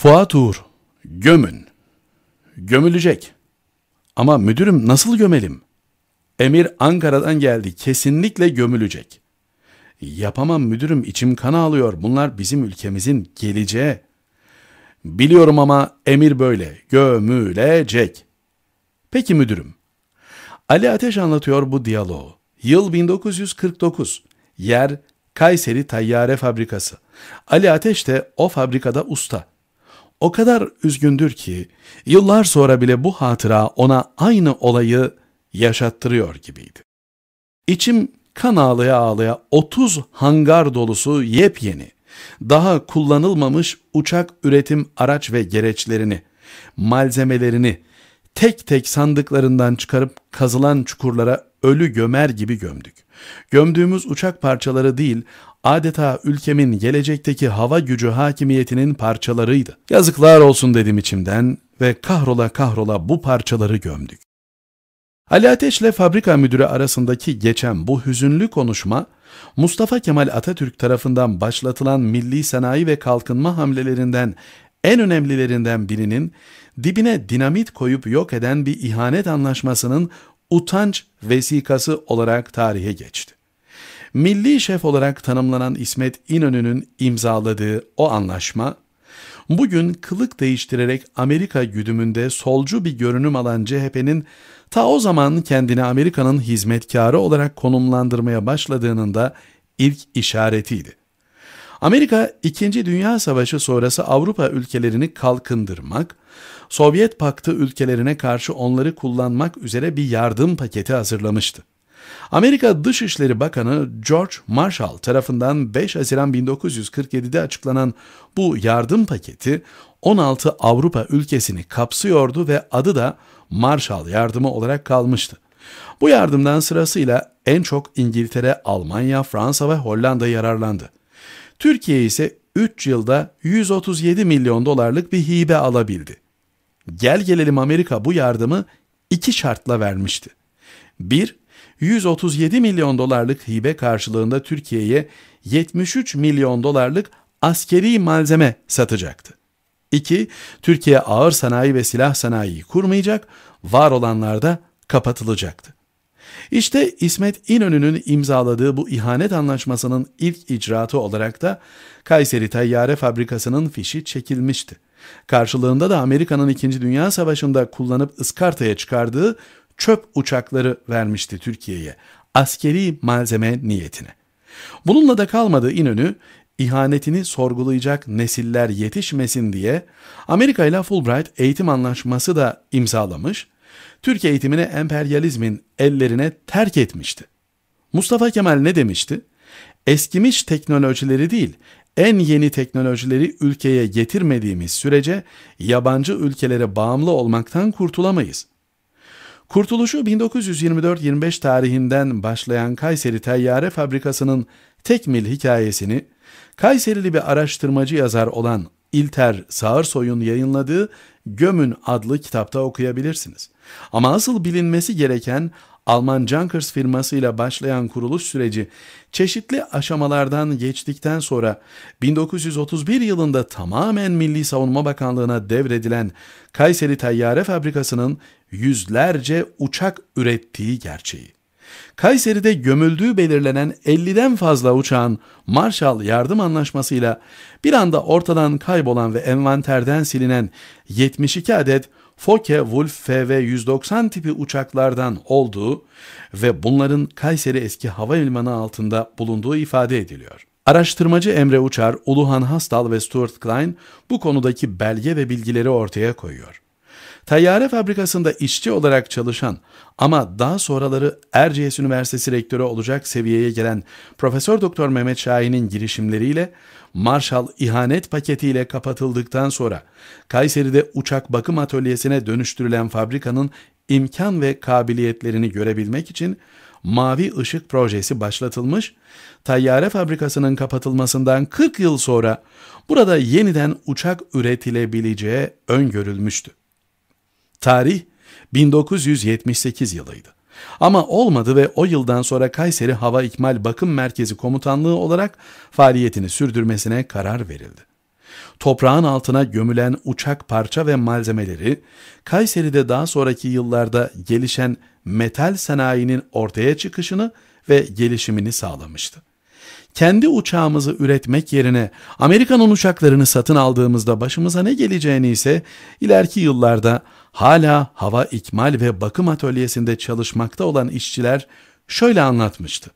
Fuat Uğur, gömün. Gömülecek. Ama müdürüm nasıl gömelim? Emir Ankara'dan geldi, kesinlikle gömülecek. Yapamam müdürüm, içim kan ağlıyor. Bunlar bizim ülkemizin geleceği. Biliyorum ama emir böyle, gömülecek. Peki müdürüm. Ali Ateş anlatıyor bu diyaloğu. Yıl 1949. Yer Kayseri Tayyare Fabrikası. Ali Ateş de o fabrikada usta o kadar üzgündür ki yıllar sonra bile bu hatıra ona aynı olayı yaşattırıyor gibiydi. İçim kan ağlaya ağlaya 30 hangar dolusu yepyeni, daha kullanılmamış uçak üretim araç ve gereçlerini, malzemelerini tek tek sandıklarından çıkarıp kazılan çukurlara ölü gömer gibi gömdük. Gömdüğümüz uçak parçaları değil, adeta ülkemin gelecekteki hava gücü hakimiyetinin parçalarıydı. Yazıklar olsun dedim içimden ve kahrola kahrola bu parçaları gömdük. Ali Ateş ile fabrika müdürü arasındaki geçen bu hüzünlü konuşma, Mustafa Kemal Atatürk tarafından başlatılan milli sanayi ve kalkınma hamlelerinden en önemlilerinden birinin dibine dinamit koyup yok eden bir ihanet anlaşmasının utanç vesikası olarak tarihe geçti milli şef olarak tanımlanan İsmet İnönü'nün imzaladığı o anlaşma, bugün kılık değiştirerek Amerika güdümünde solcu bir görünüm alan CHP'nin ta o zaman kendini Amerika'nın hizmetkarı olarak konumlandırmaya başladığının da ilk işaretiydi. Amerika, İkinci Dünya Savaşı sonrası Avrupa ülkelerini kalkındırmak, Sovyet Paktı ülkelerine karşı onları kullanmak üzere bir yardım paketi hazırlamıştı. Amerika Dışişleri Bakanı George Marshall tarafından 5 Haziran 1947'de açıklanan bu yardım paketi 16 Avrupa ülkesini kapsıyordu ve adı da Marshall Yardımı olarak kalmıştı. Bu yardımdan sırasıyla en çok İngiltere, Almanya, Fransa ve Hollanda yararlandı. Türkiye ise 3 yılda 137 milyon dolarlık bir hibe alabildi. Gel gelelim Amerika bu yardımı iki şartla vermişti. 1- 137 milyon dolarlık hibe karşılığında Türkiye'ye 73 milyon dolarlık askeri malzeme satacaktı. 2. Türkiye ağır sanayi ve silah sanayiyi kurmayacak, var olanlar da kapatılacaktı. İşte İsmet İnönü'nün imzaladığı bu ihanet anlaşmasının ilk icraatı olarak da Kayseri Tayyare Fabrikası'nın fişi çekilmişti. Karşılığında da Amerika'nın 2. Dünya Savaşı'nda kullanıp ıskartaya çıkardığı çöp uçakları vermişti Türkiye'ye askeri malzeme niyetine. Bununla da kalmadı İnönü, ihanetini sorgulayacak nesiller yetişmesin diye Amerika ile Fulbright eğitim anlaşması da imzalamış, Türk eğitimini emperyalizmin ellerine terk etmişti. Mustafa Kemal ne demişti? Eskimiş teknolojileri değil, en yeni teknolojileri ülkeye getirmediğimiz sürece yabancı ülkelere bağımlı olmaktan kurtulamayız.'' Kurtuluşu 1924-25 tarihinden başlayan Kayseri Teyyare Fabrikası'nın tekmil hikayesini Kayserili bir araştırmacı yazar olan İlter Sağırsoy'un yayınladığı Gömün adlı kitapta okuyabilirsiniz. Ama asıl bilinmesi gereken Alman Junkers firmasıyla başlayan kuruluş süreci çeşitli aşamalardan geçtikten sonra 1931 yılında tamamen Milli Savunma Bakanlığı'na devredilen Kayseri Tayyare Fabrikası'nın yüzlerce uçak ürettiği gerçeği. Kayseri'de gömüldüğü belirlenen 50'den fazla uçağın Marshall Yardım Anlaşması'yla bir anda ortadan kaybolan ve envanterden silinen 72 adet Fokke Wolf FV-190 tipi uçaklardan olduğu ve bunların Kayseri Eski hava limanı altında bulunduğu ifade ediliyor. Araştırmacı Emre Uçar, Uluhan Hastal ve Stuart Klein bu konudaki belge ve bilgileri ortaya koyuyor. Tayyare fabrikasında işçi olarak çalışan ama daha sonraları Erciyes Üniversitesi rektörü olacak seviyeye gelen Profesör Doktor Mehmet Şahin'in girişimleriyle Marshall ihanet paketiyle kapatıldıktan sonra Kayseri'de uçak bakım atölyesine dönüştürülen fabrikanın imkan ve kabiliyetlerini görebilmek için Mavi Işık projesi başlatılmış, tayyare fabrikasının kapatılmasından 40 yıl sonra burada yeniden uçak üretilebileceği öngörülmüştü. Tarih 1978 yılıydı. Ama olmadı ve o yıldan sonra Kayseri Hava İkmal Bakım Merkezi Komutanlığı olarak faaliyetini sürdürmesine karar verildi. Toprağın altına gömülen uçak parça ve malzemeleri, Kayseri'de daha sonraki yıllarda gelişen metal sanayinin ortaya çıkışını ve gelişimini sağlamıştı. Kendi uçağımızı üretmek yerine Amerikan uçaklarını satın aldığımızda başımıza ne geleceğini ise ileriki yıllarda hala hava ikmal ve bakım atölyesinde çalışmakta olan işçiler şöyle anlatmıştı.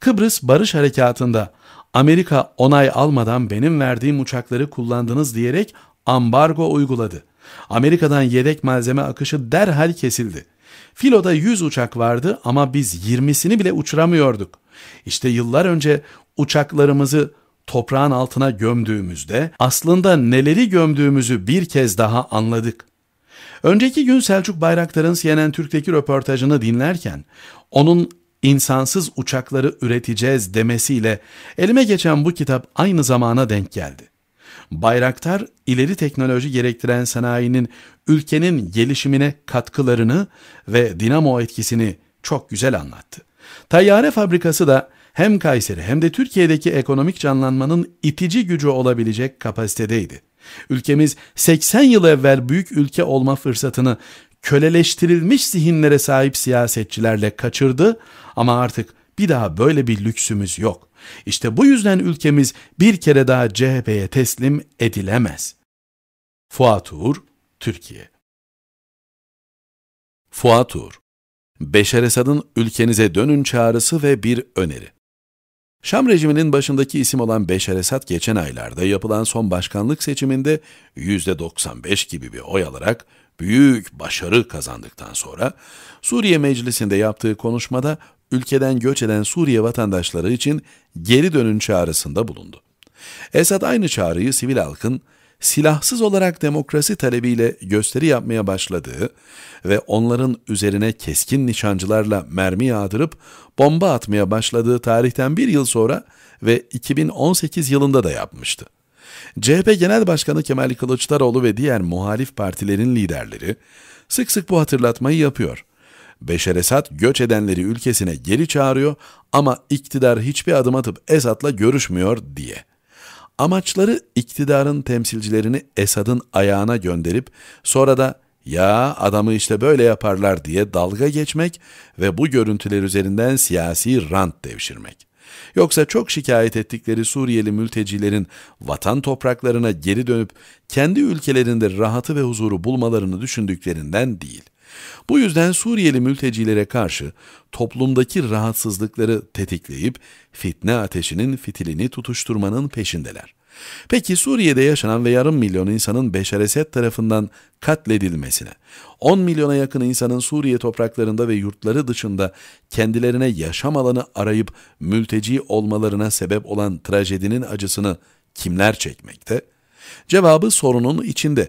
Kıbrıs Barış Harekatı'nda Amerika onay almadan benim verdiğim uçakları kullandınız diyerek ambargo uyguladı. Amerika'dan yedek malzeme akışı derhal kesildi. Filo'da 100 uçak vardı ama biz 20'sini bile uçuramıyorduk. İşte yıllar önce uçaklarımızı toprağın altına gömdüğümüzde aslında neleri gömdüğümüzü bir kez daha anladık. Önceki gün Selçuk Bayraktar'ın CNN Türk'teki röportajını dinlerken onun insansız uçakları üreteceğiz demesiyle elime geçen bu kitap aynı zamana denk geldi. Bayraktar ileri teknoloji gerektiren sanayinin ülkenin gelişimine katkılarını ve dinamo etkisini çok güzel anlattı. Tayyare fabrikası da hem Kayseri hem de Türkiye'deki ekonomik canlanmanın itici gücü olabilecek kapasitedeydi. Ülkemiz 80 yıl evvel büyük ülke olma fırsatını köleleştirilmiş zihinlere sahip siyasetçilerle kaçırdı ama artık bir daha böyle bir lüksümüz yok. İşte bu yüzden ülkemiz bir kere daha CHP'ye teslim edilemez. Fuat Uğur, Türkiye Fuat Uğur, Beşer Esad'ın ülkenize dönün çağrısı ve bir öneri. Şam rejiminin başındaki isim olan Beşer Esad geçen aylarda yapılan son başkanlık seçiminde %95 gibi bir oy alarak büyük başarı kazandıktan sonra Suriye Meclisi'nde yaptığı konuşmada ülkeden göç eden Suriye vatandaşları için geri dönün çağrısında bulundu. Esad aynı çağrıyı sivil halkın silahsız olarak demokrasi talebiyle gösteri yapmaya başladığı ve onların üzerine keskin nişancılarla mermi yağdırıp bomba atmaya başladığı tarihten bir yıl sonra ve 2018 yılında da yapmıştı. CHP Genel Başkanı Kemal Kılıçdaroğlu ve diğer muhalif partilerin liderleri sık sık bu hatırlatmayı yapıyor. Beşer Esad göç edenleri ülkesine geri çağırıyor ama iktidar hiçbir adım atıp Esad'la görüşmüyor diye.'' Amaçları iktidarın temsilcilerini Esad'ın ayağına gönderip sonra da ya adamı işte böyle yaparlar diye dalga geçmek ve bu görüntüler üzerinden siyasi rant devşirmek. Yoksa çok şikayet ettikleri Suriyeli mültecilerin vatan topraklarına geri dönüp kendi ülkelerinde rahatı ve huzuru bulmalarını düşündüklerinden değil. Bu yüzden Suriyeli mültecilere karşı toplumdaki rahatsızlıkları tetikleyip fitne ateşinin fitilini tutuşturmanın peşindeler. Peki Suriye'de yaşanan ve yarım milyon insanın Beşar Esed tarafından katledilmesine, 10 milyona yakın insanın Suriye topraklarında ve yurtları dışında kendilerine yaşam alanı arayıp mülteci olmalarına sebep olan trajedinin acısını kimler çekmekte? Cevabı sorunun içinde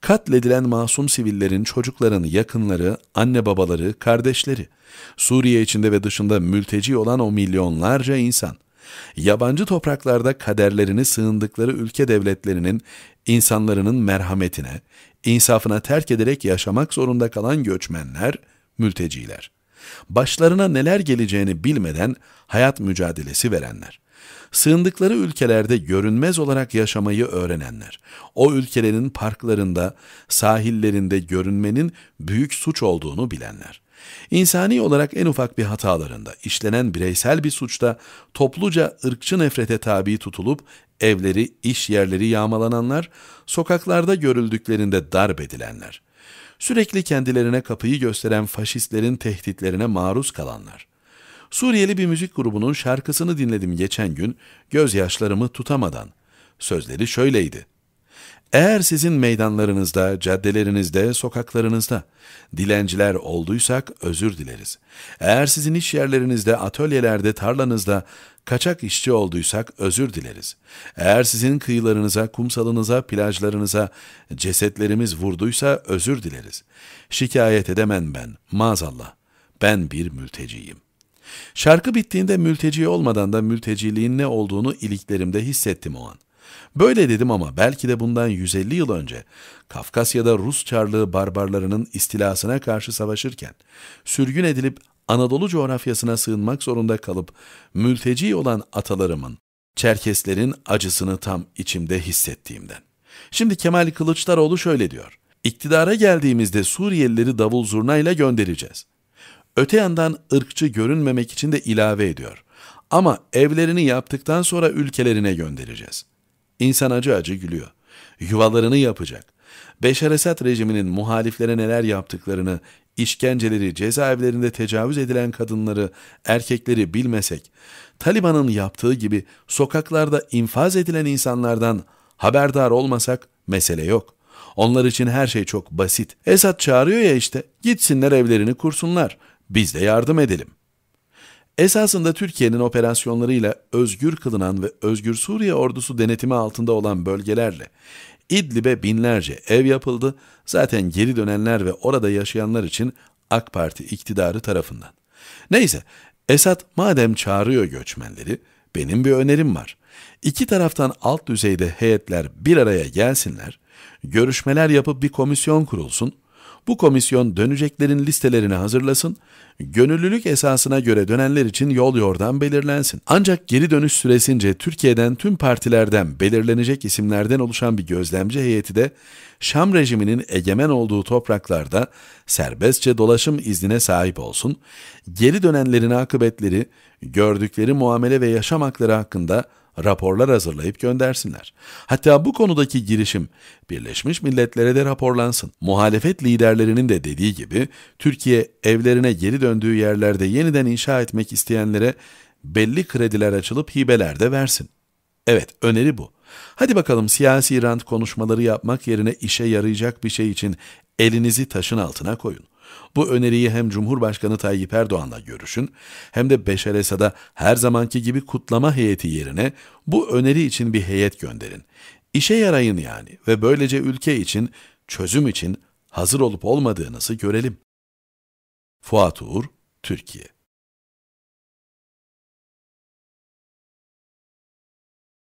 katledilen masum sivillerin çocuklarını, yakınları, anne babaları, kardeşleri, Suriye içinde ve dışında mülteci olan o milyonlarca insan, yabancı topraklarda kaderlerini sığındıkları ülke devletlerinin insanların merhametine, insafına terk ederek yaşamak zorunda kalan göçmenler, mülteciler. Başlarına neler geleceğini bilmeden hayat mücadelesi verenler. Sığındıkları ülkelerde görünmez olarak yaşamayı öğrenenler, o ülkelerin parklarında, sahillerinde görünmenin büyük suç olduğunu bilenler. insani olarak en ufak bir hatalarında, işlenen bireysel bir suçta topluca ırkçı nefrete tabi tutulup evleri, iş yerleri yağmalananlar, sokaklarda görüldüklerinde darp edilenler, sürekli kendilerine kapıyı gösteren faşistlerin tehditlerine maruz kalanlar, Suriyeli bir müzik grubunun şarkısını dinledim geçen gün, gözyaşlarımı tutamadan. Sözleri şöyleydi. Eğer sizin meydanlarınızda, caddelerinizde, sokaklarınızda dilenciler olduysak özür dileriz. Eğer sizin iş yerlerinizde, atölyelerde, tarlanızda kaçak işçi olduysak özür dileriz. Eğer sizin kıyılarınıza, kumsalınıza, plajlarınıza cesetlerimiz vurduysa özür dileriz. Şikayet edemem ben, maazallah. Ben bir mülteciyim. Şarkı bittiğinde mülteci olmadan da mülteciliğin ne olduğunu iliklerimde hissettim o an. Böyle dedim ama belki de bundan 150 yıl önce Kafkasya'da Rus Çarlığı barbarlarının istilasına karşı savaşırken sürgün edilip Anadolu coğrafyasına sığınmak zorunda kalıp mülteci olan atalarımın, Çerkeslerin acısını tam içimde hissettiğimden. Şimdi Kemal Kılıçdaroğlu şöyle diyor. İktidara geldiğimizde Suriyelileri davul zurnayla göndereceğiz. Öte yandan ırkçı görünmemek için de ilave ediyor. Ama evlerini yaptıktan sonra ülkelerine göndereceğiz. İnsan acı acı gülüyor. Yuvalarını yapacak. Beşar Esad rejiminin muhaliflere neler yaptıklarını, işkenceleri, cezaevlerinde tecavüz edilen kadınları, erkekleri bilmesek, Taliban'ın yaptığı gibi sokaklarda infaz edilen insanlardan haberdar olmasak mesele yok. Onlar için her şey çok basit. Esad çağırıyor ya işte, gitsinler evlerini kursunlar. Biz de yardım edelim. Esasında Türkiye'nin operasyonlarıyla özgür kılınan ve özgür Suriye ordusu denetimi altında olan bölgelerle İdlib'e binlerce ev yapıldı. Zaten geri dönenler ve orada yaşayanlar için AK Parti iktidarı tarafından. Neyse, Esat madem çağırıyor göçmenleri, benim bir önerim var. İki taraftan alt düzeyde heyetler bir araya gelsinler, görüşmeler yapıp bir komisyon kurulsun, bu komisyon döneceklerin listelerini hazırlasın, gönüllülük esasına göre dönenler için yol yordan belirlensin. Ancak geri dönüş süresince Türkiye'den tüm partilerden belirlenecek isimlerden oluşan bir gözlemci heyeti de Şam rejiminin egemen olduğu topraklarda serbestçe dolaşım iznine sahip olsun, geri dönenlerin akıbetleri, gördükleri muamele ve yaşam hakları hakkında raporlar hazırlayıp göndersinler. Hatta bu konudaki girişim Birleşmiş Milletler'e de raporlansın. Muhalefet liderlerinin de dediği gibi Türkiye evlerine geri döndüğü yerlerde yeniden inşa etmek isteyenlere belli krediler açılıp hibeler de versin. Evet, öneri bu. Hadi bakalım siyasi rant konuşmaları yapmak yerine işe yarayacak bir şey için elinizi taşın altına koyun. Bu öneriyi hem Cumhurbaşkanı Tayyip Erdoğan'la görüşün hem de Beşer Esad'a her zamanki gibi kutlama heyeti yerine bu öneri için bir heyet gönderin. İşe yarayın yani ve böylece ülke için, çözüm için hazır olup olmadığınızı görelim. Fuat Uğur, Türkiye